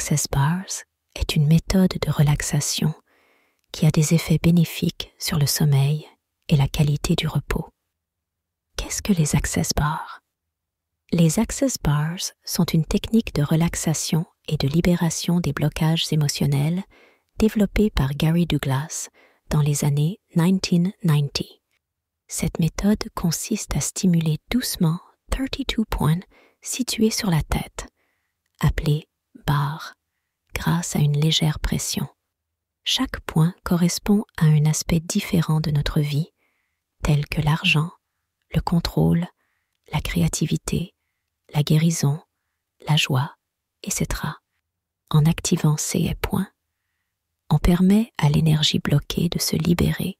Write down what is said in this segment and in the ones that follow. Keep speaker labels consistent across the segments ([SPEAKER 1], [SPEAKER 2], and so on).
[SPEAKER 1] Access Bars est une méthode de relaxation qui a des effets bénéfiques sur le sommeil et la qualité du repos. Qu'est-ce que les Access Bars Les Access Bars sont une technique de relaxation et de libération des blocages émotionnels développée par Gary Douglas dans les années 1990. Cette méthode consiste à stimuler doucement 32 points situés sur la tête, appelés barre grâce à une légère pression. Chaque point correspond à un aspect différent de notre vie, tel que l'argent, le contrôle, la créativité, la guérison, la joie, etc. En activant ces points, on permet à l'énergie bloquée de se libérer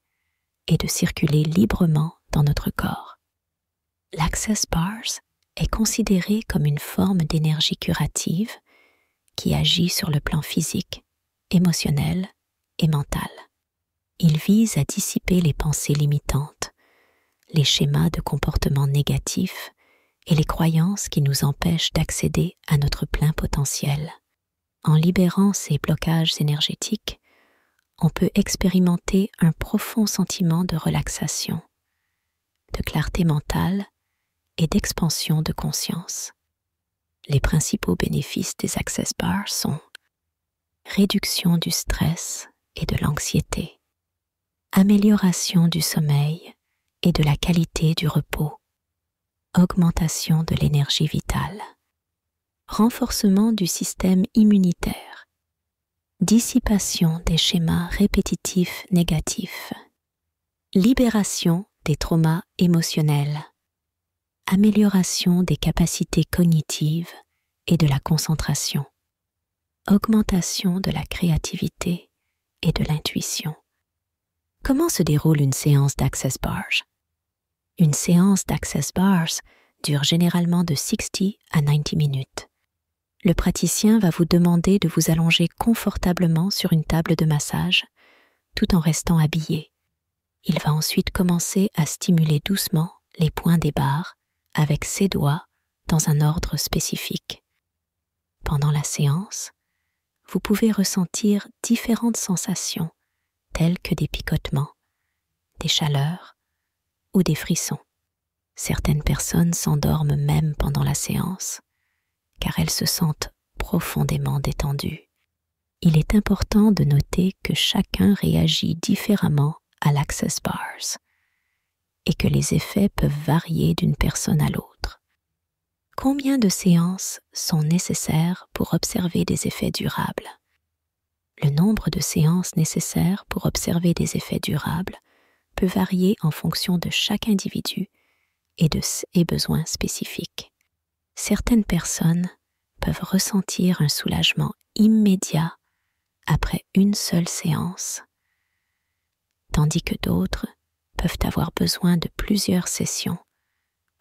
[SPEAKER 1] et de circuler librement dans notre corps. L'Access Bars est considéré comme une forme d'énergie curative qui agit sur le plan physique, émotionnel et mental. Il vise à dissiper les pensées limitantes, les schémas de comportement négatifs et les croyances qui nous empêchent d'accéder à notre plein potentiel. En libérant ces blocages énergétiques, on peut expérimenter un profond sentiment de relaxation, de clarté mentale et d'expansion de conscience. Les principaux bénéfices des Access Bars sont réduction du stress et de l'anxiété, amélioration du sommeil et de la qualité du repos, augmentation de l'énergie vitale, renforcement du système immunitaire, dissipation des schémas répétitifs négatifs, libération des traumas émotionnels, amélioration des capacités cognitives et de la concentration, augmentation de la créativité et de l'intuition. Comment se déroule une séance d'Access Bars Une séance d'Access Bars dure généralement de 60 à 90 minutes. Le praticien va vous demander de vous allonger confortablement sur une table de massage tout en restant habillé. Il va ensuite commencer à stimuler doucement les points des barres avec ses doigts dans un ordre spécifique. Pendant la séance, vous pouvez ressentir différentes sensations telles que des picotements, des chaleurs ou des frissons. Certaines personnes s'endorment même pendant la séance, car elles se sentent profondément détendues. Il est important de noter que chacun réagit différemment à l'access bars et que les effets peuvent varier d'une personne à l'autre. Combien de séances sont nécessaires pour observer des effets durables Le nombre de séances nécessaires pour observer des effets durables peut varier en fonction de chaque individu et de ses besoins spécifiques. Certaines personnes peuvent ressentir un soulagement immédiat après une seule séance, tandis que d'autres peuvent avoir besoin de plusieurs sessions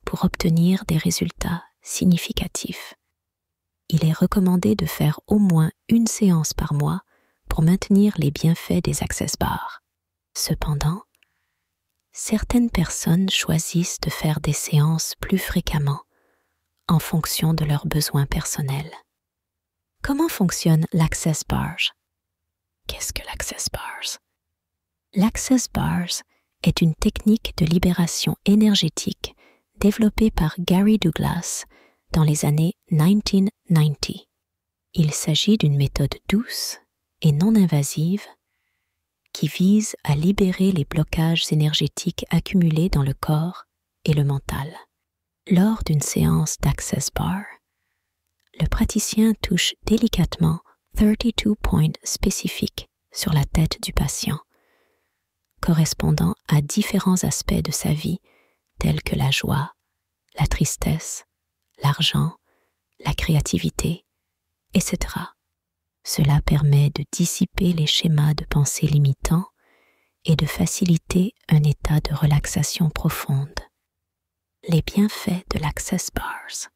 [SPEAKER 1] pour obtenir des résultats significatifs. Il est recommandé de faire au moins une séance par mois pour maintenir les bienfaits des access bars. Cependant, certaines personnes choisissent de faire des séances plus fréquemment en fonction de leurs besoins personnels. Comment fonctionne l'access bars Qu'est-ce que l'access bars L'access bars est une technique de libération énergétique développée par Gary Douglas dans les années 1990. Il s'agit d'une méthode douce et non invasive qui vise à libérer les blocages énergétiques accumulés dans le corps et le mental. Lors d'une séance d'Access Bar, le praticien touche délicatement 32 points spécifiques sur la tête du patient correspondant à différents aspects de sa vie, tels que la joie, la tristesse, l'argent, la créativité, etc. Cela permet de dissiper les schémas de pensée limitants et de faciliter un état de relaxation profonde. Les bienfaits de l'Access Bars.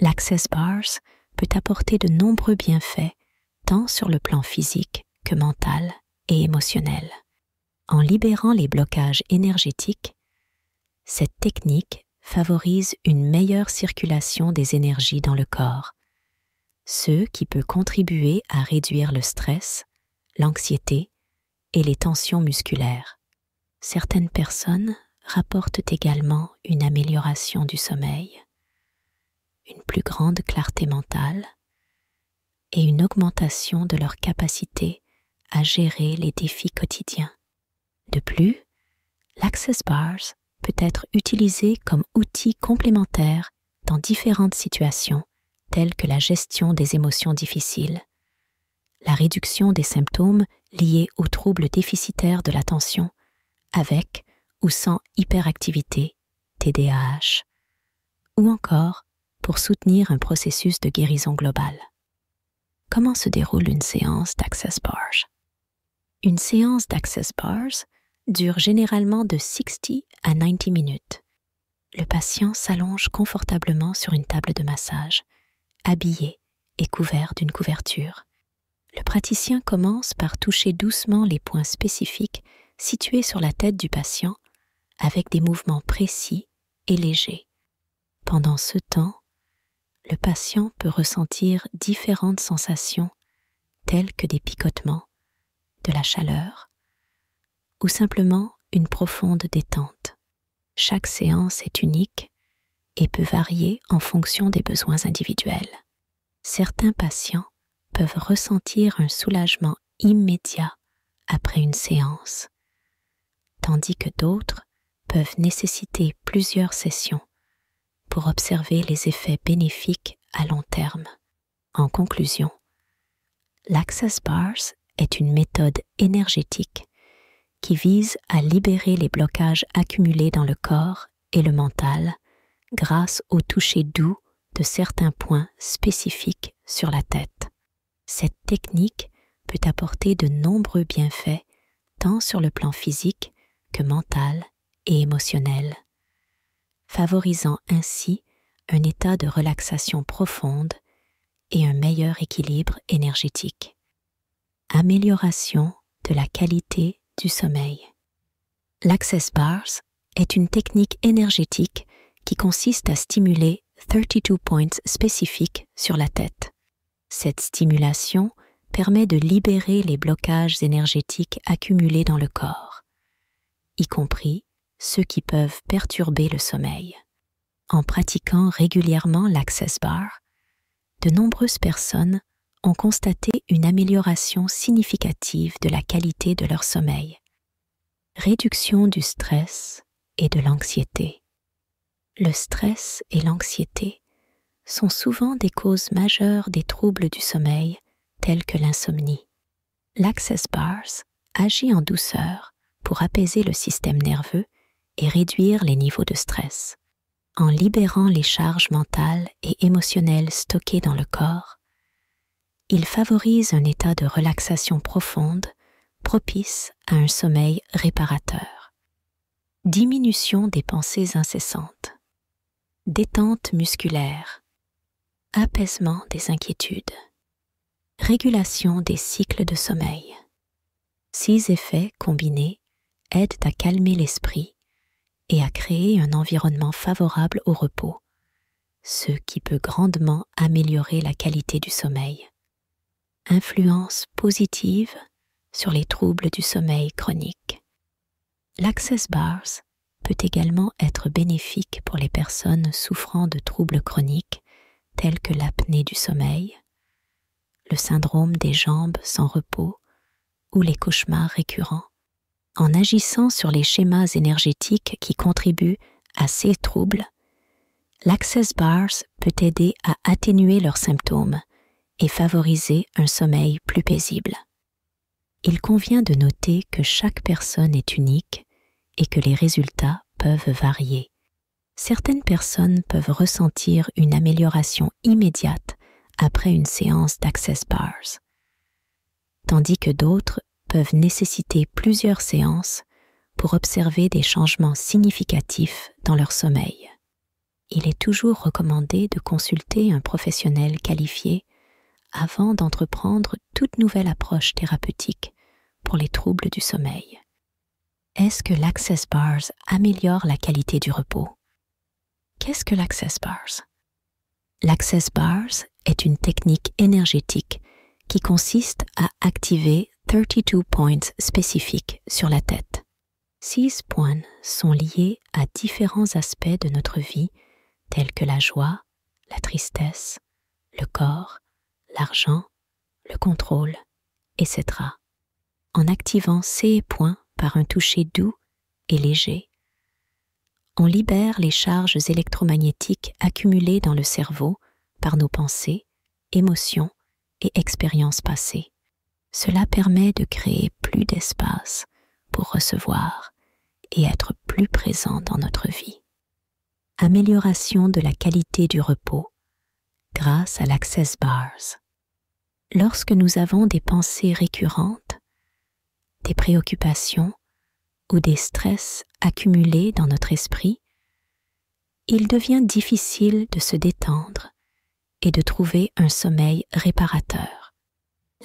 [SPEAKER 1] L'Access Bars peut apporter de nombreux bienfaits tant sur le plan physique que mental et émotionnel. En libérant les blocages énergétiques, cette technique favorise une meilleure circulation des énergies dans le corps, ce qui peut contribuer à réduire le stress, l'anxiété et les tensions musculaires. Certaines personnes rapportent également une amélioration du sommeil, une plus grande clarté mentale et une augmentation de leur capacité à gérer les défis quotidiens. De plus, l'Access Bars peut être utilisé comme outil complémentaire dans différentes situations telles que la gestion des émotions difficiles, la réduction des symptômes liés aux troubles déficitaires de l'attention avec ou sans hyperactivité, TDAH, ou encore pour soutenir un processus de guérison globale. Comment se déroule une séance d'Access Bars Une séance d'Access Bars dure généralement de 60 à 90 minutes. Le patient s'allonge confortablement sur une table de massage, habillé et couvert d'une couverture. Le praticien commence par toucher doucement les points spécifiques situés sur la tête du patient avec des mouvements précis et légers. Pendant ce temps, le patient peut ressentir différentes sensations telles que des picotements, de la chaleur, ou simplement une profonde détente. Chaque séance est unique et peut varier en fonction des besoins individuels. Certains patients peuvent ressentir un soulagement immédiat après une séance, tandis que d'autres peuvent nécessiter plusieurs sessions pour observer les effets bénéfiques à long terme. En conclusion, l'Access Bars est une méthode énergétique qui vise à libérer les blocages accumulés dans le corps et le mental grâce au toucher doux de certains points spécifiques sur la tête. Cette technique peut apporter de nombreux bienfaits tant sur le plan physique que mental et émotionnel, favorisant ainsi un état de relaxation profonde et un meilleur équilibre énergétique. Amélioration de la qualité du sommeil. L'Access Bars est une technique énergétique qui consiste à stimuler 32 points spécifiques sur la tête. Cette stimulation permet de libérer les blocages énergétiques accumulés dans le corps, y compris ceux qui peuvent perturber le sommeil. En pratiquant régulièrement l'Access Bar, de nombreuses personnes ont constaté une amélioration significative de la qualité de leur sommeil, réduction du stress et de l'anxiété. Le stress et l'anxiété sont souvent des causes majeures des troubles du sommeil tels que l'insomnie. L'Access Bars agit en douceur pour apaiser le système nerveux et réduire les niveaux de stress. En libérant les charges mentales et émotionnelles stockées dans le corps, il favorise un état de relaxation profonde propice à un sommeil réparateur. Diminution des pensées incessantes. Détente musculaire. Apaisement des inquiétudes. Régulation des cycles de sommeil. Six effets combinés aident à calmer l'esprit et à créer un environnement favorable au repos, ce qui peut grandement améliorer la qualité du sommeil influence positive sur les troubles du sommeil chronique. L'access bars peut également être bénéfique pour les personnes souffrant de troubles chroniques tels que l'apnée du sommeil, le syndrome des jambes sans repos ou les cauchemars récurrents. En agissant sur les schémas énergétiques qui contribuent à ces troubles, l'Access Bars peut aider à atténuer leurs symptômes et favoriser un sommeil plus paisible. Il convient de noter que chaque personne est unique et que les résultats peuvent varier. Certaines personnes peuvent ressentir une amélioration immédiate après une séance d'access bars, tandis que d'autres peuvent nécessiter plusieurs séances pour observer des changements significatifs dans leur sommeil. Il est toujours recommandé de consulter un professionnel qualifié avant d'entreprendre toute nouvelle approche thérapeutique pour les troubles du sommeil. Est-ce que l'Access Bars améliore la qualité du repos Qu'est-ce que l'Access Bars L'Access Bars est une technique énergétique qui consiste à activer 32 points spécifiques sur la tête. Six points sont liés à différents aspects de notre vie tels que la joie, la tristesse, le corps l'argent, le contrôle, etc. en activant ces points par un toucher doux et léger. On libère les charges électromagnétiques accumulées dans le cerveau par nos pensées, émotions et expériences passées. Cela permet de créer plus d'espace pour recevoir et être plus présent dans notre vie. Amélioration de la qualité du repos grâce à l'Access Bars lorsque nous avons des pensées récurrentes, des préoccupations ou des stress accumulés dans notre esprit, il devient difficile de se détendre et de trouver un sommeil réparateur.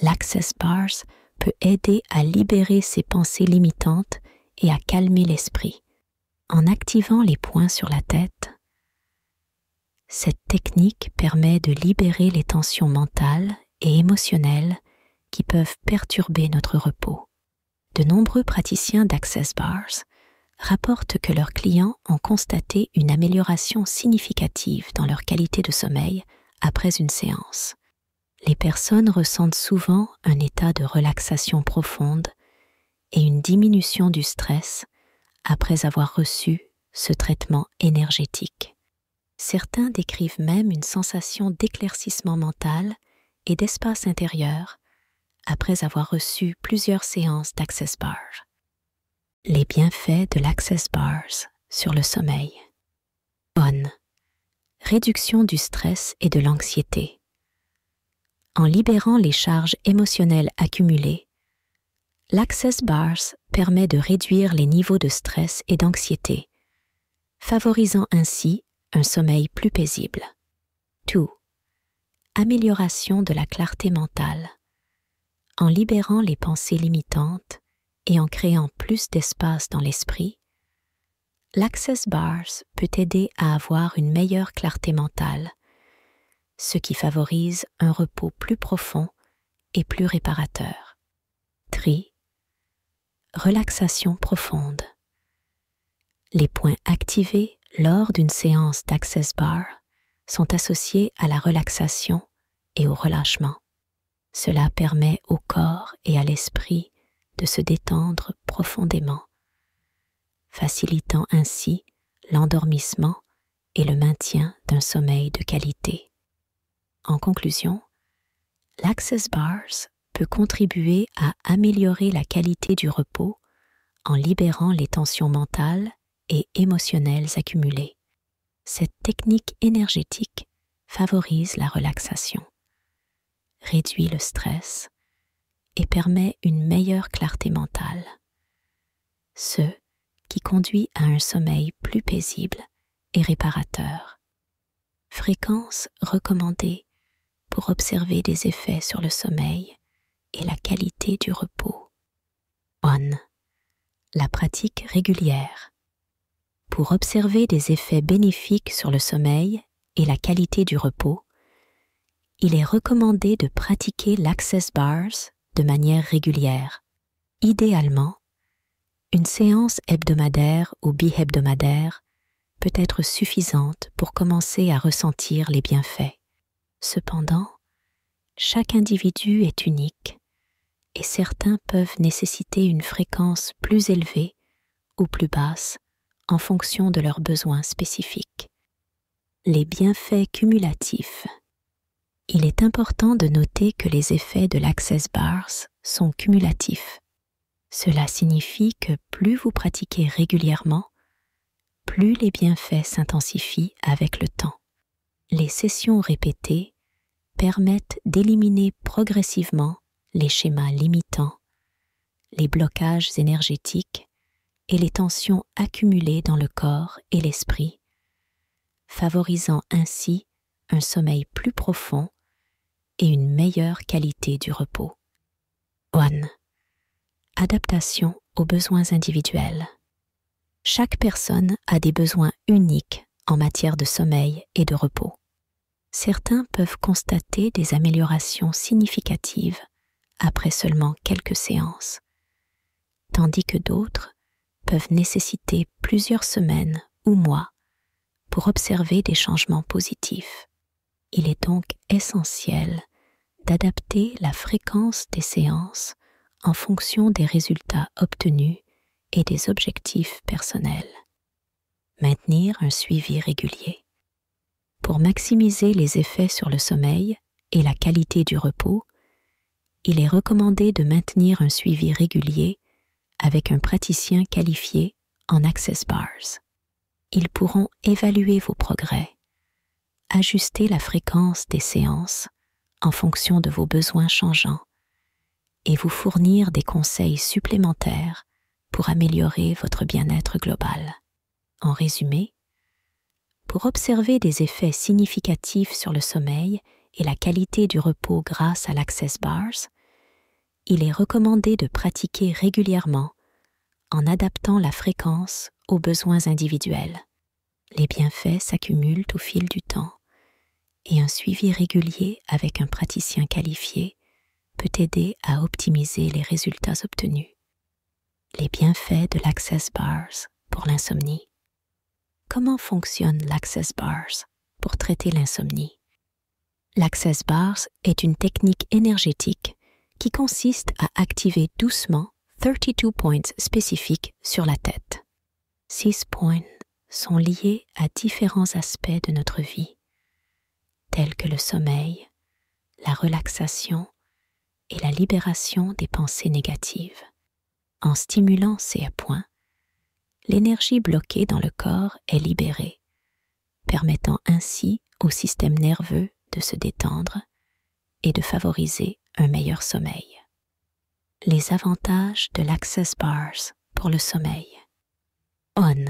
[SPEAKER 1] L'Access Bars peut aider à libérer ces pensées limitantes et à calmer l'esprit. En activant les points sur la tête, cette technique permet de libérer les tensions mentales et émotionnelles qui peuvent perturber notre repos. De nombreux praticiens d'Access Bars rapportent que leurs clients ont constaté une amélioration significative dans leur qualité de sommeil après une séance. Les personnes ressentent souvent un état de relaxation profonde et une diminution du stress après avoir reçu ce traitement énergétique. Certains décrivent même une sensation d'éclaircissement mental et d'espace intérieur après avoir reçu plusieurs séances d'Access Bars. Les bienfaits de l'Access Bars sur le sommeil. Bonne. Réduction du stress et de l'anxiété. En libérant les charges émotionnelles accumulées, l'Access Bars permet de réduire les niveaux de stress et d'anxiété, favorisant ainsi un sommeil plus paisible. Tout amélioration de la clarté mentale, en libérant les pensées limitantes et en créant plus d'espace dans l'esprit, l'Access Bars peut aider à avoir une meilleure clarté mentale, ce qui favorise un repos plus profond et plus réparateur. Tri. Relaxation profonde. Les points activés lors d'une séance d'Access Bar sont associés à la relaxation et au relâchement. Cela permet au corps et à l'esprit de se détendre profondément, facilitant ainsi l'endormissement et le maintien d'un sommeil de qualité. En conclusion, l'Access Bars peut contribuer à améliorer la qualité du repos en libérant les tensions mentales et émotionnelles accumulées. Cette technique énergétique favorise la relaxation réduit le stress et permet une meilleure clarté mentale, ce qui conduit à un sommeil plus paisible et réparateur. Fréquence recommandée pour observer des effets sur le sommeil et la qualité du repos. On. La pratique régulière. Pour observer des effets bénéfiques sur le sommeil et la qualité du repos, il est recommandé de pratiquer l'access bars de manière régulière. Idéalement, une séance hebdomadaire ou bihebdomadaire peut être suffisante pour commencer à ressentir les bienfaits. Cependant, chaque individu est unique et certains peuvent nécessiter une fréquence plus élevée ou plus basse en fonction de leurs besoins spécifiques. Les bienfaits cumulatifs il est important de noter que les effets de l'access bars sont cumulatifs. Cela signifie que plus vous pratiquez régulièrement, plus les bienfaits s'intensifient avec le temps. Les sessions répétées permettent d'éliminer progressivement les schémas limitants, les blocages énergétiques et les tensions accumulées dans le corps et l'esprit, favorisant ainsi un sommeil plus profond et une meilleure qualité du repos. 1. Adaptation aux besoins individuels. Chaque personne a des besoins uniques en matière de sommeil et de repos. Certains peuvent constater des améliorations significatives après seulement quelques séances, tandis que d'autres peuvent nécessiter plusieurs semaines ou mois pour observer des changements positifs. Il est donc essentiel d'adapter la fréquence des séances en fonction des résultats obtenus et des objectifs personnels. Maintenir un suivi régulier. Pour maximiser les effets sur le sommeil et la qualité du repos, il est recommandé de maintenir un suivi régulier avec un praticien qualifié en Access Bars. Ils pourront évaluer vos progrès, ajuster la fréquence des séances en fonction de vos besoins changeants et vous fournir des conseils supplémentaires pour améliorer votre bien-être global. En résumé, pour observer des effets significatifs sur le sommeil et la qualité du repos grâce à l'Access Bars, il est recommandé de pratiquer régulièrement en adaptant la fréquence aux besoins individuels. Les bienfaits s'accumulent au fil du temps et un suivi régulier avec un praticien qualifié peut aider à optimiser les résultats obtenus. Les bienfaits de l'Access Bars pour l'insomnie. Comment fonctionne l'Access Bars pour traiter l'insomnie L'Access Bars est une technique énergétique qui consiste à activer doucement 32 points spécifiques sur la tête. Six points sont liés à différents aspects de notre vie tels que le sommeil, la relaxation et la libération des pensées négatives. En stimulant ces points, l'énergie bloquée dans le corps est libérée, permettant ainsi au système nerveux de se détendre et de favoriser un meilleur sommeil. Les avantages de l'Access Bars pour le sommeil. ON.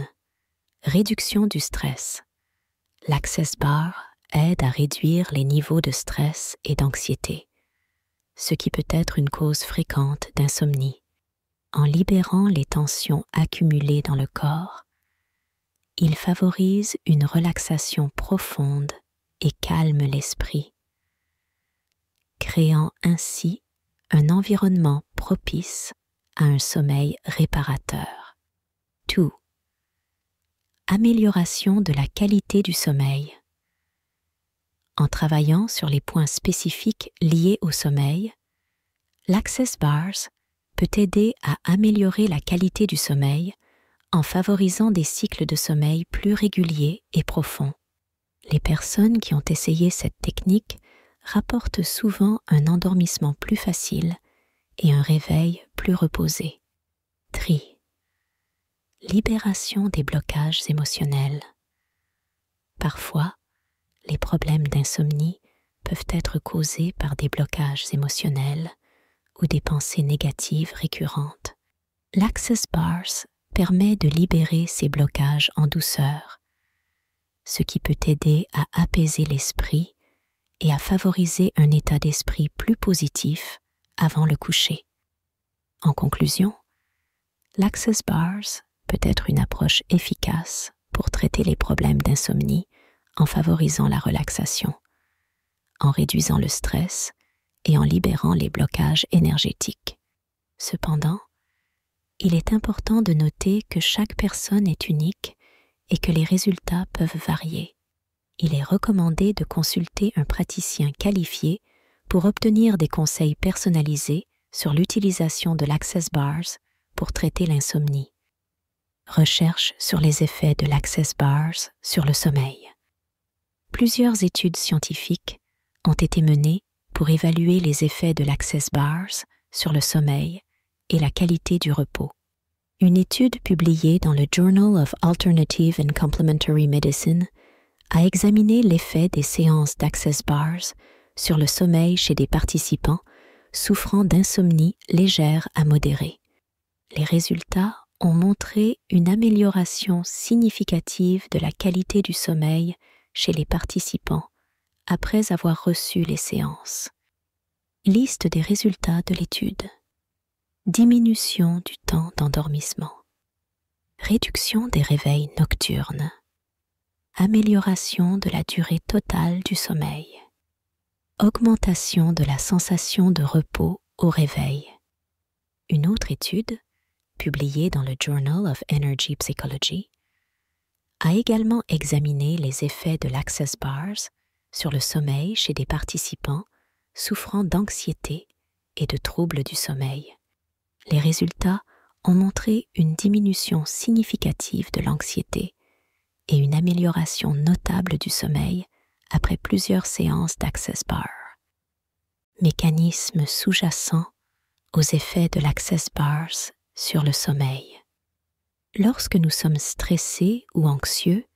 [SPEAKER 1] Réduction du stress. L'Access Bar aide à réduire les niveaux de stress et d'anxiété, ce qui peut être une cause fréquente d'insomnie. En libérant les tensions accumulées dans le corps, il favorise une relaxation profonde et calme l'esprit, créant ainsi un environnement propice à un sommeil réparateur. Tout. Amélioration de la qualité du sommeil en travaillant sur les points spécifiques liés au sommeil, l'Access Bars peut aider à améliorer la qualité du sommeil en favorisant des cycles de sommeil plus réguliers et profonds. Les personnes qui ont essayé cette technique rapportent souvent un endormissement plus facile et un réveil plus reposé. Tri. Libération des blocages émotionnels. Parfois, les problèmes d'insomnie peuvent être causés par des blocages émotionnels ou des pensées négatives récurrentes. L'Access Bars permet de libérer ces blocages en douceur, ce qui peut aider à apaiser l'esprit et à favoriser un état d'esprit plus positif avant le coucher. En conclusion, l'Access Bars peut être une approche efficace pour traiter les problèmes d'insomnie en favorisant la relaxation, en réduisant le stress et en libérant les blocages énergétiques. Cependant, il est important de noter que chaque personne est unique et que les résultats peuvent varier. Il est recommandé de consulter un praticien qualifié pour obtenir des conseils personnalisés sur l'utilisation de l'Access Bars pour traiter l'insomnie. Recherche sur les effets de l'Access Bars sur le sommeil plusieurs études scientifiques ont été menées pour évaluer les effets de l'access bars sur le sommeil et la qualité du repos. Une étude publiée dans le Journal of Alternative and Complementary Medicine a examiné l'effet des séances d'access bars sur le sommeil chez des participants souffrant d'insomnie légère à modérée. Les résultats ont montré une amélioration significative de la qualité du sommeil chez les participants après avoir reçu les séances. Liste des résultats de l'étude. Diminution du temps d'endormissement. Réduction des réveils nocturnes. Amélioration de la durée totale du sommeil. Augmentation de la sensation de repos au réveil. Une autre étude, publiée dans le Journal of Energy Psychology, a également examiné les effets de l'Access Bars sur le sommeil chez des participants souffrant d'anxiété et de troubles du sommeil. Les résultats ont montré une diminution significative de l'anxiété et une amélioration notable du sommeil après plusieurs séances d'Access Bars. Mécanisme sous-jacent aux effets de l'Access Bars sur le sommeil. Lorsque nous sommes stressés ou anxieux,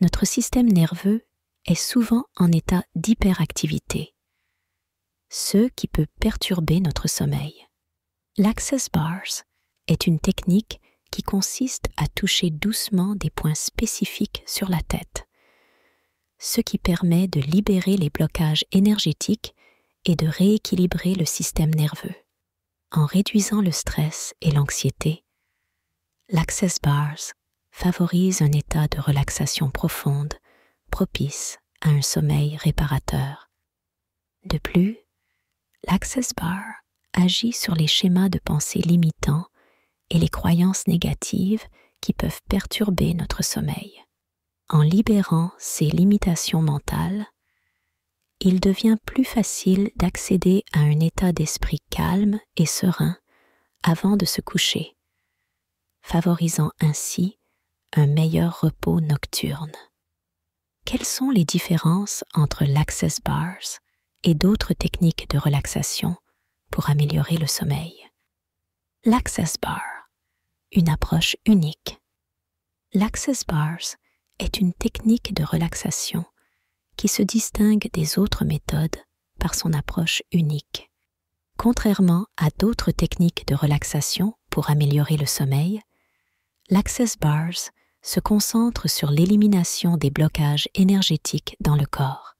[SPEAKER 1] notre système nerveux est souvent en état d'hyperactivité, ce qui peut perturber notre sommeil. L'access bars est une technique qui consiste à toucher doucement des points spécifiques sur la tête, ce qui permet de libérer les blocages énergétiques et de rééquilibrer le système nerveux. En réduisant le stress et l'anxiété, l'access bars favorise un état de relaxation profonde propice à un sommeil réparateur. De plus, l'access bar agit sur les schémas de pensée limitants et les croyances négatives qui peuvent perturber notre sommeil. En libérant ces limitations mentales, il devient plus facile d'accéder à un état d'esprit calme et serein avant de se coucher favorisant ainsi un meilleur repos nocturne. Quelles sont les différences entre l'access bars et d'autres techniques de relaxation pour améliorer le sommeil L'access bar, une approche unique. L'access bars est une technique de relaxation qui se distingue des autres méthodes par son approche unique. Contrairement à d'autres techniques de relaxation pour améliorer le sommeil, l'Access Bars se concentre sur l'élimination des blocages énergétiques dans le corps.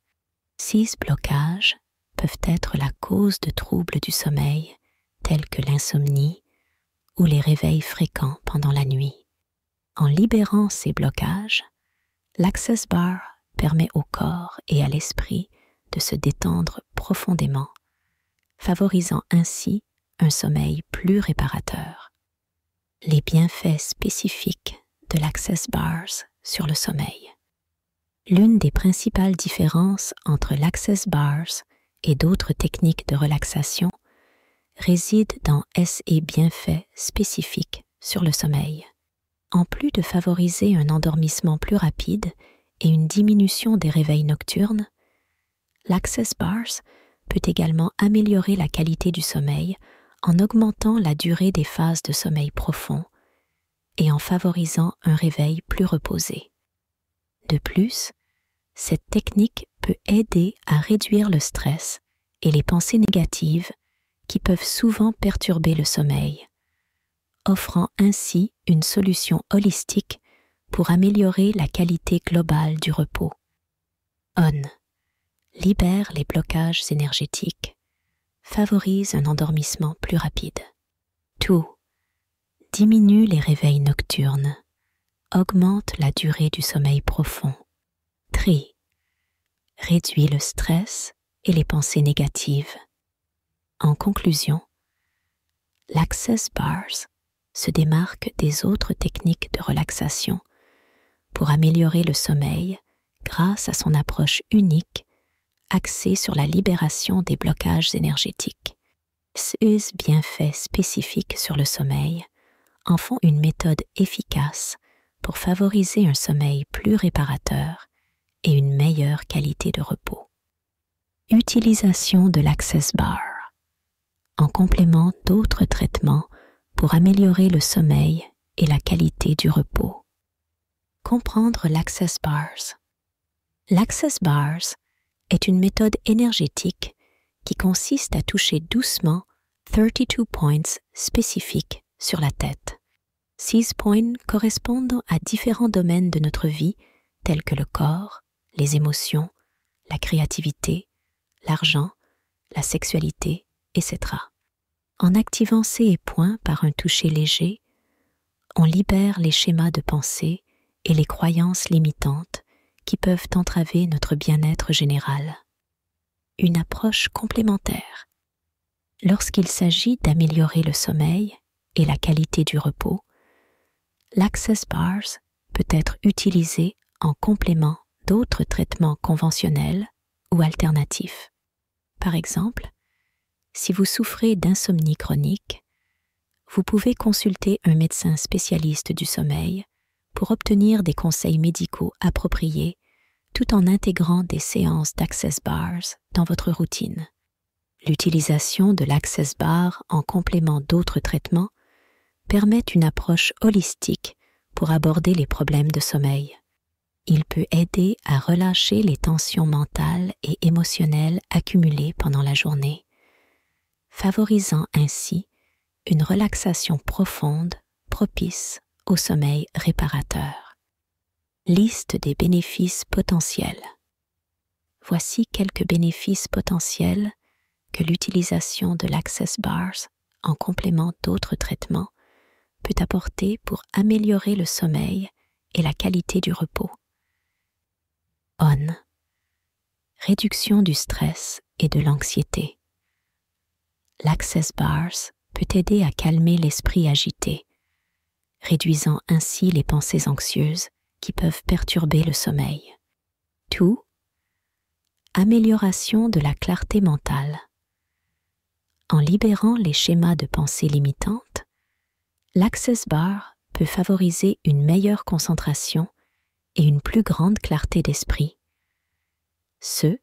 [SPEAKER 1] Six blocages peuvent être la cause de troubles du sommeil, tels que l'insomnie ou les réveils fréquents pendant la nuit. En libérant ces blocages, l'Access Bar permet au corps et à l'esprit de se détendre profondément, favorisant ainsi un sommeil plus réparateur les bienfaits spécifiques de l'Access Bars sur le sommeil. L'une des principales différences entre l'Access Bars et d'autres techniques de relaxation réside dans ses e bienfaits spécifiques sur le sommeil. En plus de favoriser un endormissement plus rapide et une diminution des réveils nocturnes, l'Access Bars peut également améliorer la qualité du sommeil en augmentant la durée des phases de sommeil profond et en favorisant un réveil plus reposé. De plus, cette technique peut aider à réduire le stress et les pensées négatives qui peuvent souvent perturber le sommeil, offrant ainsi une solution holistique pour améliorer la qualité globale du repos. On libère les blocages énergétiques favorise un endormissement plus rapide. Tout diminue les réveils nocturnes, augmente la durée du sommeil profond, 3. réduit le stress et les pensées négatives. En conclusion, l'Access Bars se démarque des autres techniques de relaxation pour améliorer le sommeil grâce à son approche unique Axé sur la libération des blocages énergétiques. Ces bienfaits spécifiques sur le sommeil en font une méthode efficace pour favoriser un sommeil plus réparateur et une meilleure qualité de repos. Utilisation de l'Access Bar en complément d'autres traitements pour améliorer le sommeil et la qualité du repos. Comprendre l'Access Bars L'Access Bars est une méthode énergétique qui consiste à toucher doucement 32 points spécifiques sur la tête. Six points correspondent à différents domaines de notre vie tels que le corps, les émotions, la créativité, l'argent, la sexualité, etc. En activant ces points par un toucher léger, on libère les schémas de pensée et les croyances limitantes qui peuvent entraver notre bien-être général. Une approche complémentaire. Lorsqu'il s'agit d'améliorer le sommeil et la qualité du repos, l'Access Bars peut être utilisé en complément d'autres traitements conventionnels ou alternatifs. Par exemple, si vous souffrez d'insomnie chronique, vous pouvez consulter un médecin spécialiste du sommeil pour obtenir des conseils médicaux appropriés tout en intégrant des séances d'access bars dans votre routine. L'utilisation de l'access bar en complément d'autres traitements permet une approche holistique pour aborder les problèmes de sommeil. Il peut aider à relâcher les tensions mentales et émotionnelles accumulées pendant la journée, favorisant ainsi une relaxation profonde propice au sommeil réparateur. Liste des bénéfices potentiels. Voici quelques bénéfices potentiels que l'utilisation de l'Access Bars en complément d'autres traitements peut apporter pour améliorer le sommeil et la qualité du repos. ON. Réduction du stress et de l'anxiété. L'Access Bars peut aider à calmer l'esprit agité, réduisant ainsi les pensées anxieuses qui peuvent perturber le sommeil. Tout. Amélioration de la clarté mentale. En libérant les schémas de pensée limitantes, l'access bar peut favoriser une meilleure concentration et une plus grande clarté d'esprit, ce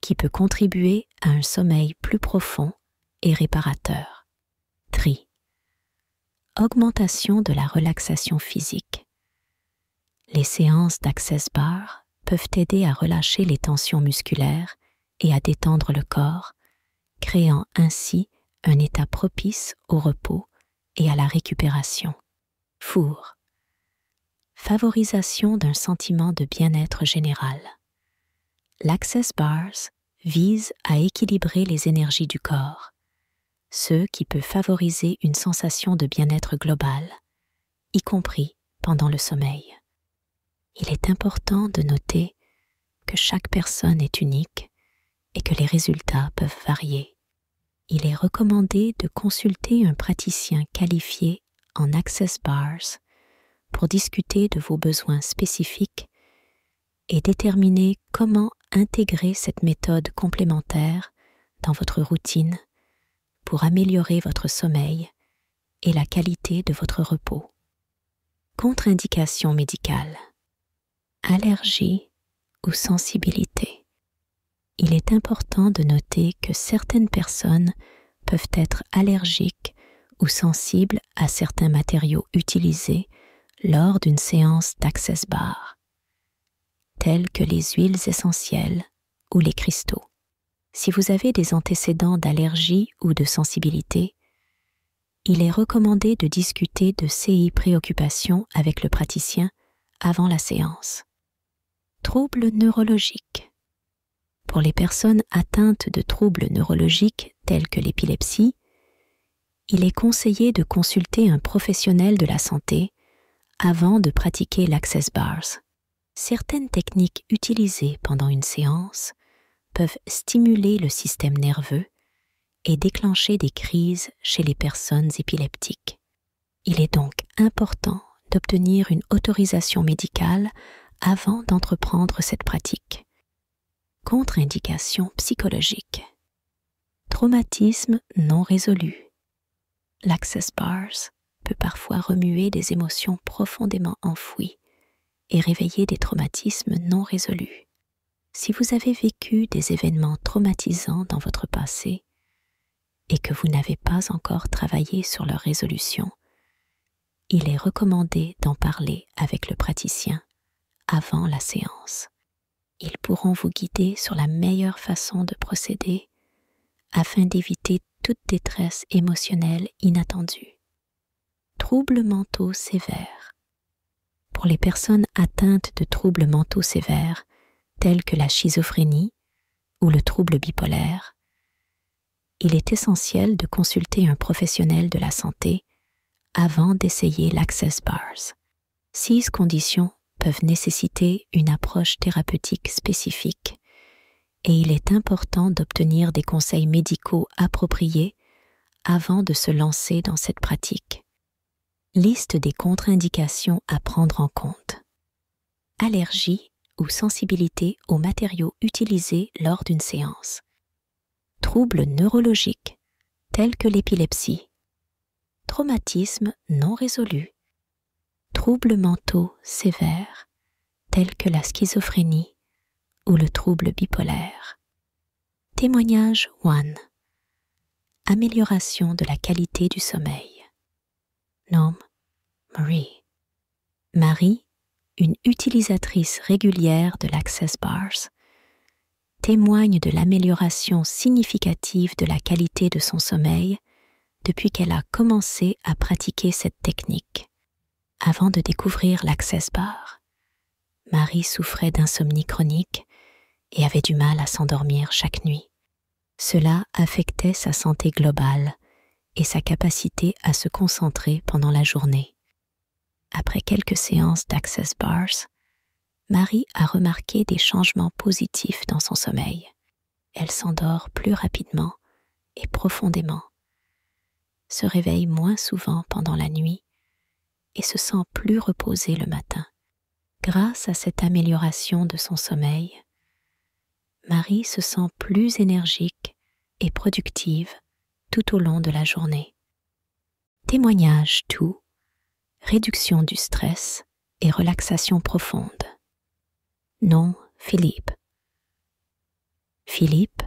[SPEAKER 1] qui peut contribuer à un sommeil plus profond et réparateur. Tri. Augmentation de la relaxation physique. Les séances d'Access Bar peuvent aider à relâcher les tensions musculaires et à détendre le corps, créant ainsi un état propice au repos et à la récupération. Four. Favorisation d'un sentiment de bien-être général. L'Access Bars vise à équilibrer les énergies du corps, ce qui peut favoriser une sensation de bien-être global, y compris pendant le sommeil il est important de noter que chaque personne est unique et que les résultats peuvent varier. Il est recommandé de consulter un praticien qualifié en Access Bars pour discuter de vos besoins spécifiques et déterminer comment intégrer cette méthode complémentaire dans votre routine pour améliorer votre sommeil et la qualité de votre repos. Contre-indication médicale allergie ou sensibilité. Il est important de noter que certaines personnes peuvent être allergiques ou sensibles à certains matériaux utilisés lors d'une séance d'access bar, tels que les huiles essentielles ou les cristaux. Si vous avez des antécédents d'allergie ou de sensibilité, il est recommandé de discuter de ces préoccupations avec le praticien avant la séance. Troubles neurologiques. Pour les personnes atteintes de troubles neurologiques tels que l'épilepsie, il est conseillé de consulter un professionnel de la santé avant de pratiquer l'access bars. Certaines techniques utilisées pendant une séance peuvent stimuler le système nerveux et déclencher des crises chez les personnes épileptiques. Il est donc important d'obtenir une autorisation médicale avant d'entreprendre cette pratique. Contre-indication psychologique. Traumatisme non résolu. L'access bars peut parfois remuer des émotions profondément enfouies et réveiller des traumatismes non résolus. Si vous avez vécu des événements traumatisants dans votre passé et que vous n'avez pas encore travaillé sur leur résolution, il est recommandé d'en parler avec le praticien avant la séance. Ils pourront vous guider sur la meilleure façon de procéder afin d'éviter toute détresse émotionnelle inattendue. Troubles mentaux sévères. Pour les personnes atteintes de troubles mentaux sévères, tels que la schizophrénie ou le trouble bipolaire, il est essentiel de consulter un professionnel de la santé avant d'essayer l'Access Bars. Six conditions peuvent nécessiter une approche thérapeutique spécifique et il est important d'obtenir des conseils médicaux appropriés avant de se lancer dans cette pratique. Liste des contre-indications à prendre en compte. Allergie ou sensibilité aux matériaux utilisés lors d'une séance. Troubles neurologiques tels que l'épilepsie. Traumatisme non résolu troubles mentaux sévères tels que la schizophrénie ou le trouble bipolaire. Témoignage 1. Amélioration de la qualité du sommeil. Nom Marie. Marie, une utilisatrice régulière de l'Access Bars, témoigne de l'amélioration significative de la qualité de son sommeil depuis qu'elle a commencé à pratiquer cette technique avant de découvrir l'access bar, Marie souffrait d'insomnie chronique et avait du mal à s'endormir chaque nuit. Cela affectait sa santé globale et sa capacité à se concentrer pendant la journée. Après quelques séances d'access bars, Marie a remarqué des changements positifs dans son sommeil. Elle s'endort plus rapidement et profondément, se réveille moins souvent pendant la nuit et se sent plus reposé le matin. Grâce à cette amélioration de son sommeil, Marie se sent plus énergique et productive tout au long de la journée. Témoignage tout, réduction du stress et relaxation profonde. Non, Philippe. Philippe,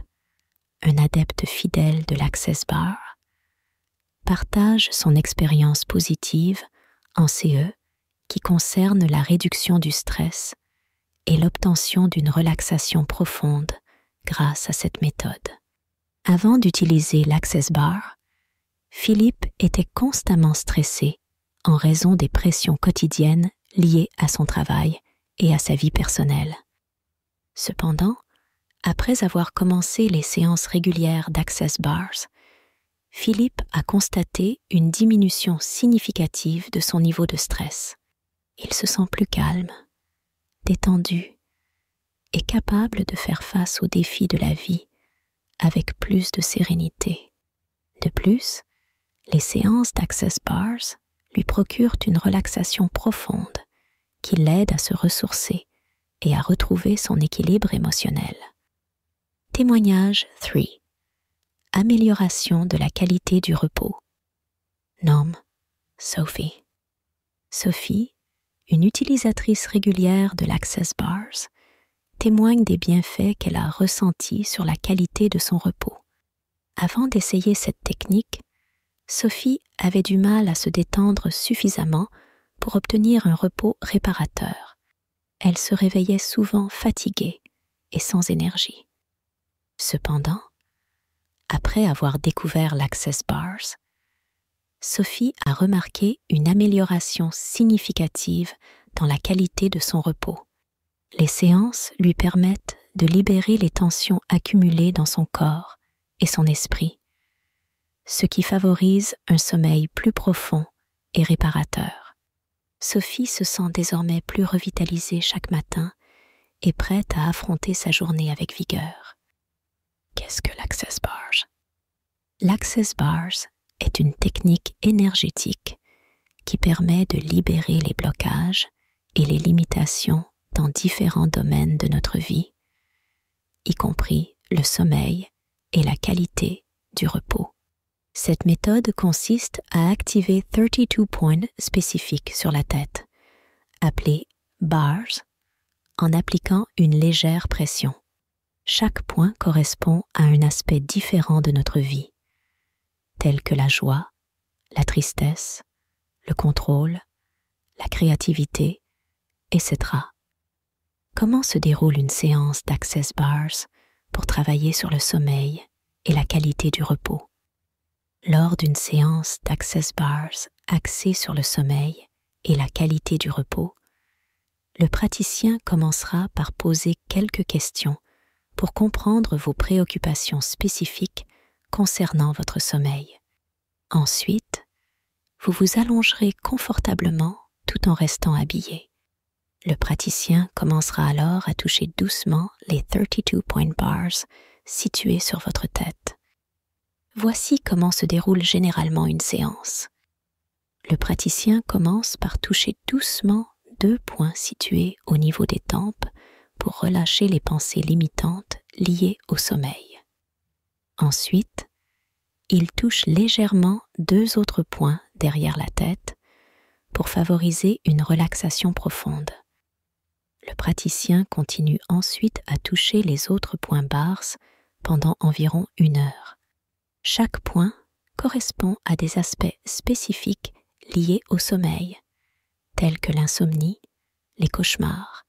[SPEAKER 1] un adepte fidèle de l'Access Bar, partage son expérience positive en CE qui concerne la réduction du stress et l'obtention d'une relaxation profonde grâce à cette méthode. Avant d'utiliser l'Access Bar, Philippe était constamment stressé en raison des pressions quotidiennes liées à son travail et à sa vie personnelle. Cependant, après avoir commencé les séances régulières d'Access Bars, Philippe a constaté une diminution significative de son niveau de stress. Il se sent plus calme, détendu et capable de faire face aux défis de la vie avec plus de sérénité. De plus, les séances d'Access Bars lui procurent une relaxation profonde qui l'aide à se ressourcer et à retrouver son équilibre émotionnel. Témoignage 3 amélioration de la qualité du repos. Nom Sophie. Sophie, une utilisatrice régulière de l'Access Bars, témoigne des bienfaits qu'elle a ressentis sur la qualité de son repos. Avant d'essayer cette technique, Sophie avait du mal à se détendre suffisamment pour obtenir un repos réparateur. Elle se réveillait souvent fatiguée et sans énergie. Cependant, après avoir découvert l'Access Bars, Sophie a remarqué une amélioration significative dans la qualité de son repos. Les séances lui permettent de libérer les tensions accumulées dans son corps et son esprit, ce qui favorise un sommeil plus profond et réparateur. Sophie se sent désormais plus revitalisée chaque matin et prête à affronter sa journée avec vigueur. Qu'est-ce que l'access bars L'access bars est une technique énergétique qui permet de libérer les blocages et les limitations dans différents domaines de notre vie, y compris le sommeil et la qualité du repos. Cette méthode consiste à activer 32 points spécifiques sur la tête, appelés bars, en appliquant une légère pression chaque point correspond à un aspect différent de notre vie, tel que la joie, la tristesse, le contrôle, la créativité, etc. Comment se déroule une séance d'Access Bars pour travailler sur le sommeil et la qualité du repos Lors d'une séance d'Access Bars axée sur le sommeil et la qualité du repos, le praticien commencera par poser quelques questions pour comprendre vos préoccupations spécifiques concernant votre sommeil. Ensuite, vous vous allongerez confortablement tout en restant habillé. Le praticien commencera alors à toucher doucement les 32 point bars situés sur votre tête. Voici comment se déroule généralement une séance. Le praticien commence par toucher doucement deux points situés au niveau des tempes pour relâcher les pensées limitantes liées au sommeil. Ensuite, il touche légèrement deux autres points derrière la tête pour favoriser une relaxation profonde. Le praticien continue ensuite à toucher les autres points bars pendant environ une heure. Chaque point correspond à des aspects spécifiques liés au sommeil, tels que l'insomnie, les cauchemars,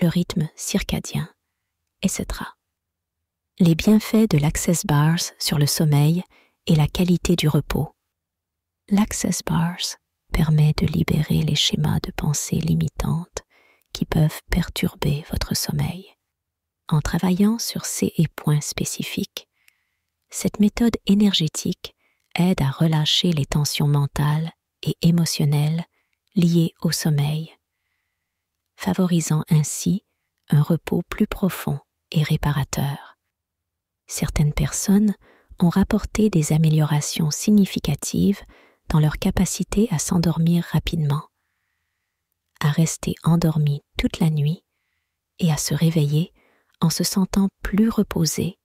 [SPEAKER 1] le rythme circadien, etc. Les bienfaits de l'Access Bars sur le sommeil et la qualité du repos. L'Access Bars permet de libérer les schémas de pensée limitantes qui peuvent perturber votre sommeil. En travaillant sur ces points spécifiques, cette méthode énergétique aide à relâcher les tensions mentales et émotionnelles liées au sommeil favorisant ainsi un repos plus profond et réparateur. Certaines personnes ont rapporté des améliorations significatives dans leur capacité à s'endormir rapidement, à rester endormi toute la nuit et à se réveiller en se sentant plus reposé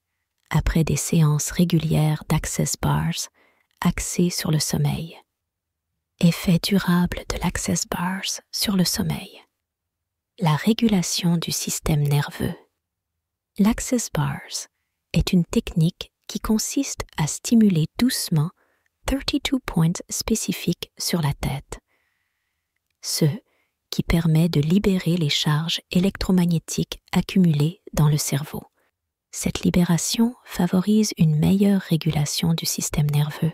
[SPEAKER 1] après des séances régulières d'access bars axées sur le sommeil. Effet durable de l'access bars sur le sommeil. La régulation du système nerveux. L'Access Bars est une technique qui consiste à stimuler doucement 32 points spécifiques sur la tête. Ce qui permet de libérer les charges électromagnétiques accumulées dans le cerveau. Cette libération favorise une meilleure régulation du système nerveux,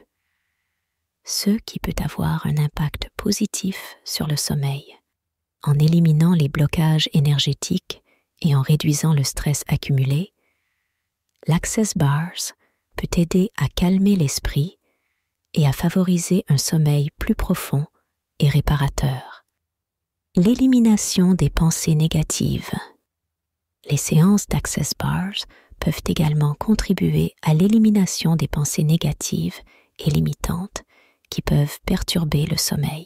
[SPEAKER 1] ce qui peut avoir un impact positif sur le sommeil en éliminant les blocages énergétiques et en réduisant le stress accumulé, l'Access Bars peut aider à calmer l'esprit et à favoriser un sommeil plus profond et réparateur. L'élimination des pensées négatives. Les séances d'Access Bars peuvent également contribuer à l'élimination des pensées négatives et limitantes qui peuvent perturber le sommeil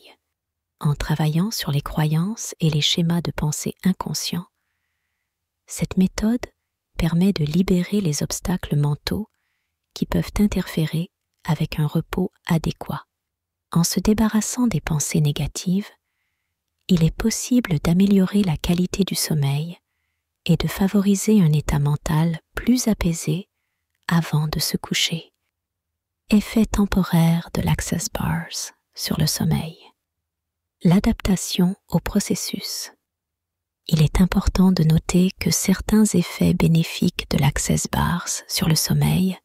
[SPEAKER 1] en travaillant sur les croyances et les schémas de pensée inconscients, cette méthode permet de libérer les obstacles mentaux qui peuvent interférer avec un repos adéquat. En se débarrassant des pensées négatives, il est possible d'améliorer la qualité du sommeil et de favoriser un état mental plus apaisé avant de se coucher. Effet temporaire de l'Access Bars sur le sommeil l'adaptation au processus. Il est important de noter que certains effets bénéfiques de l'access bars sur le sommeil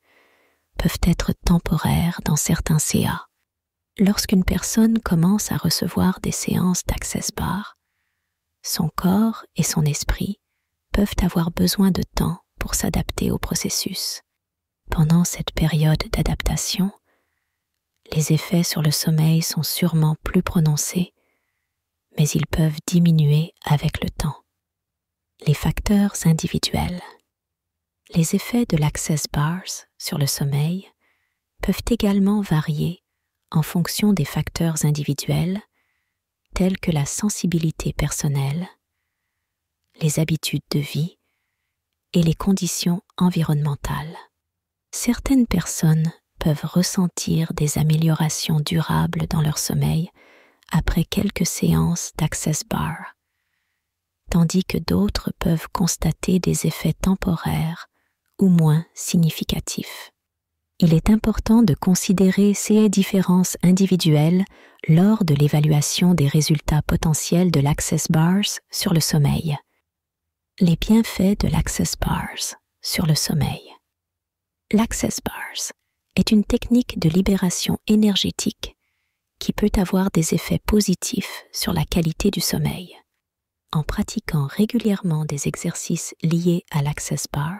[SPEAKER 1] peuvent être temporaires dans certains CA. Lorsqu'une personne commence à recevoir des séances d'access bar, son corps et son esprit peuvent avoir besoin de temps pour s'adapter au processus. Pendant cette période d'adaptation, les effets sur le sommeil sont sûrement plus prononcés mais ils peuvent diminuer avec le temps. Les facteurs individuels. Les effets de l'access bars sur le sommeil peuvent également varier en fonction des facteurs individuels tels que la sensibilité personnelle, les habitudes de vie et les conditions environnementales. Certaines personnes peuvent ressentir des améliorations durables dans leur sommeil après quelques séances d'access bar, tandis que d'autres peuvent constater des effets temporaires ou moins significatifs. Il est important de considérer ces différences individuelles lors de l'évaluation des résultats potentiels de l'access bars sur le sommeil. Les bienfaits de l'access bars sur le sommeil. L'access bars est une technique de libération énergétique qui peut avoir des effets positifs sur la qualité du sommeil. En pratiquant régulièrement des exercices liés à l'access bar,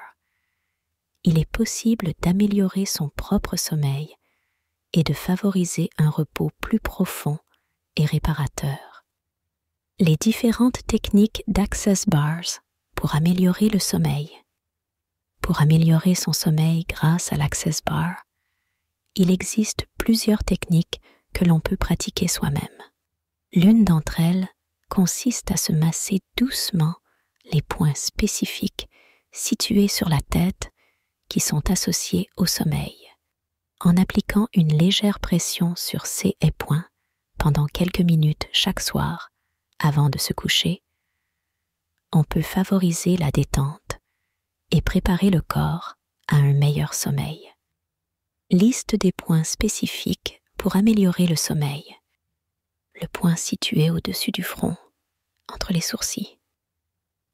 [SPEAKER 1] il est possible d'améliorer son propre sommeil et de favoriser un repos plus profond et réparateur. Les différentes techniques d'access bars pour améliorer le sommeil. Pour améliorer son sommeil grâce à l'access bar, il existe plusieurs techniques que l'on peut pratiquer soi-même. L'une d'entre elles consiste à se masser doucement les points spécifiques situés sur la tête qui sont associés au sommeil, en appliquant une légère pression sur ces points pendant quelques minutes chaque soir avant de se coucher, on peut favoriser la détente et préparer le corps à un meilleur sommeil. Liste des points spécifiques pour améliorer le sommeil. Le point situé au-dessus du front, entre les sourcils.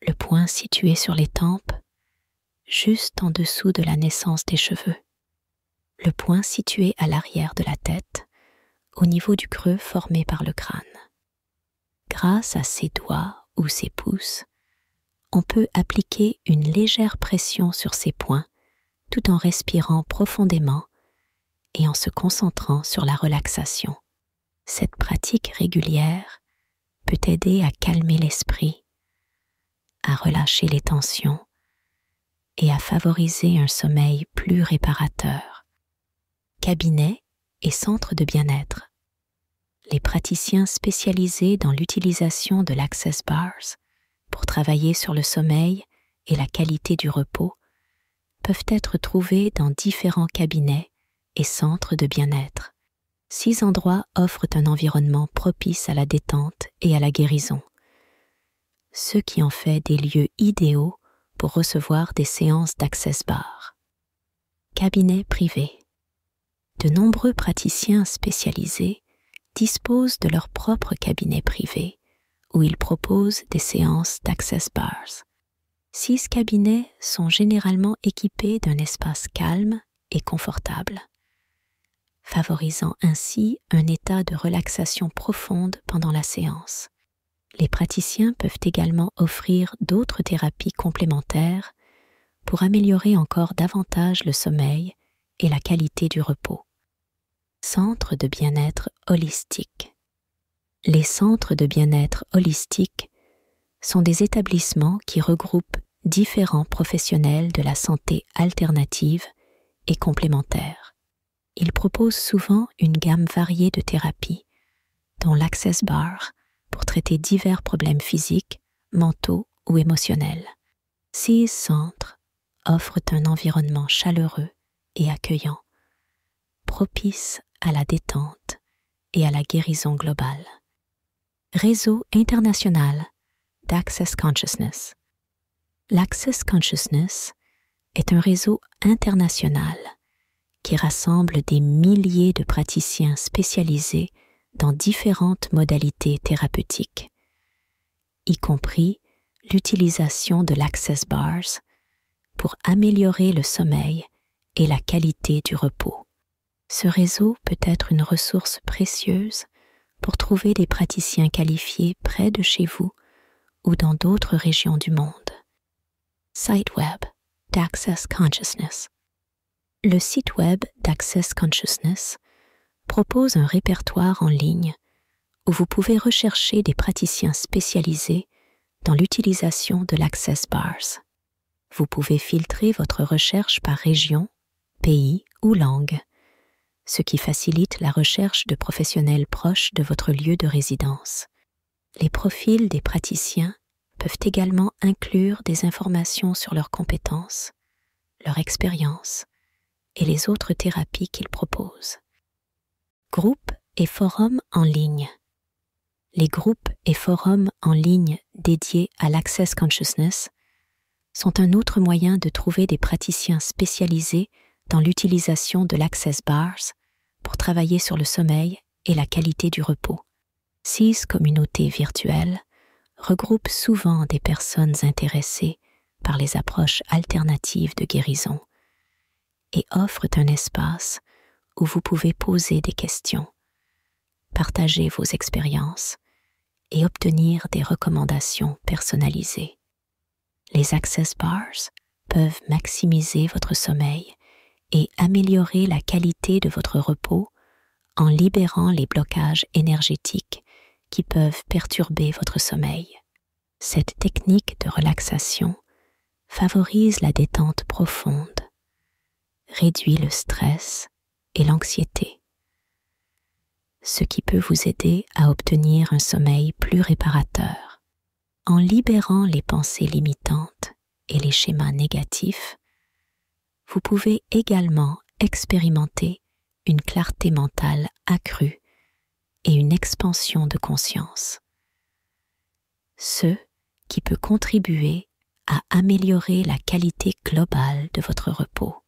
[SPEAKER 1] Le point situé sur les tempes, juste en dessous de la naissance des cheveux. Le point situé à l'arrière de la tête, au niveau du creux formé par le crâne. Grâce à ses doigts ou ses pouces, on peut appliquer une légère pression sur ces points tout en respirant profondément et en se concentrant sur la relaxation. Cette pratique régulière peut aider à calmer l'esprit, à relâcher les tensions et à favoriser un sommeil plus réparateur. Cabinet et centre de bien-être. Les praticiens spécialisés dans l'utilisation de l'Access Bars pour travailler sur le sommeil et la qualité du repos peuvent être trouvés dans différents cabinets et centres de bien-être. Six endroits offrent un environnement propice à la détente et à la guérison, ce qui en fait des lieux idéaux pour recevoir des séances d'access bars. Cabinet privé. De nombreux praticiens spécialisés disposent de leur propre cabinet privé où ils proposent des séances d'access bars. Six cabinets sont généralement équipés d'un espace calme et confortable favorisant ainsi un état de relaxation profonde pendant la séance. Les praticiens peuvent également offrir d'autres thérapies complémentaires pour améliorer encore davantage le sommeil et la qualité du repos. Centre de bien-être holistique. Les centres de bien-être holistique sont des établissements qui regroupent différents professionnels de la santé alternative et complémentaire il propose souvent une gamme variée de thérapies, dont l'Access Bar, pour traiter divers problèmes physiques, mentaux ou émotionnels. Ces centres offrent un environnement chaleureux et accueillant, propice à la détente et à la guérison globale. Réseau international d'Access Consciousness. L'Access Consciousness est un réseau international qui rassemble des milliers de praticiens spécialisés dans différentes modalités thérapeutiques, y compris l'utilisation de l'access bars pour améliorer le sommeil et la qualité du repos. Ce réseau peut être une ressource précieuse pour trouver des praticiens qualifiés près de chez vous ou dans d'autres régions du monde. SiteWeb d'Access Consciousness le site web d'Access Consciousness propose un répertoire en ligne où vous pouvez rechercher des praticiens spécialisés dans l'utilisation de l'Access Bars. Vous pouvez filtrer votre recherche par région, pays ou langue, ce qui facilite la recherche de professionnels proches de votre lieu de résidence. Les profils des praticiens peuvent également inclure des informations sur leurs compétences, leur expérience, et les autres thérapies qu'il propose. Groupes et forums en ligne. Les groupes et forums en ligne dédiés à l'Access Consciousness sont un autre moyen de trouver des praticiens spécialisés dans l'utilisation de l'Access Bars pour travailler sur le sommeil et la qualité du repos. Six communautés virtuelles regroupent souvent des personnes intéressées par les approches alternatives de guérison et offrent un espace où vous pouvez poser des questions, partager vos expériences et obtenir des recommandations personnalisées. Les access bars peuvent maximiser votre sommeil et améliorer la qualité de votre repos en libérant les blocages énergétiques qui peuvent perturber votre sommeil. Cette technique de relaxation favorise la détente profonde réduit le stress et l'anxiété, ce qui peut vous aider à obtenir un sommeil plus réparateur. En libérant les pensées limitantes et les schémas négatifs, vous pouvez également expérimenter une clarté mentale accrue et une expansion de conscience, ce qui peut contribuer à améliorer la qualité globale de votre repos.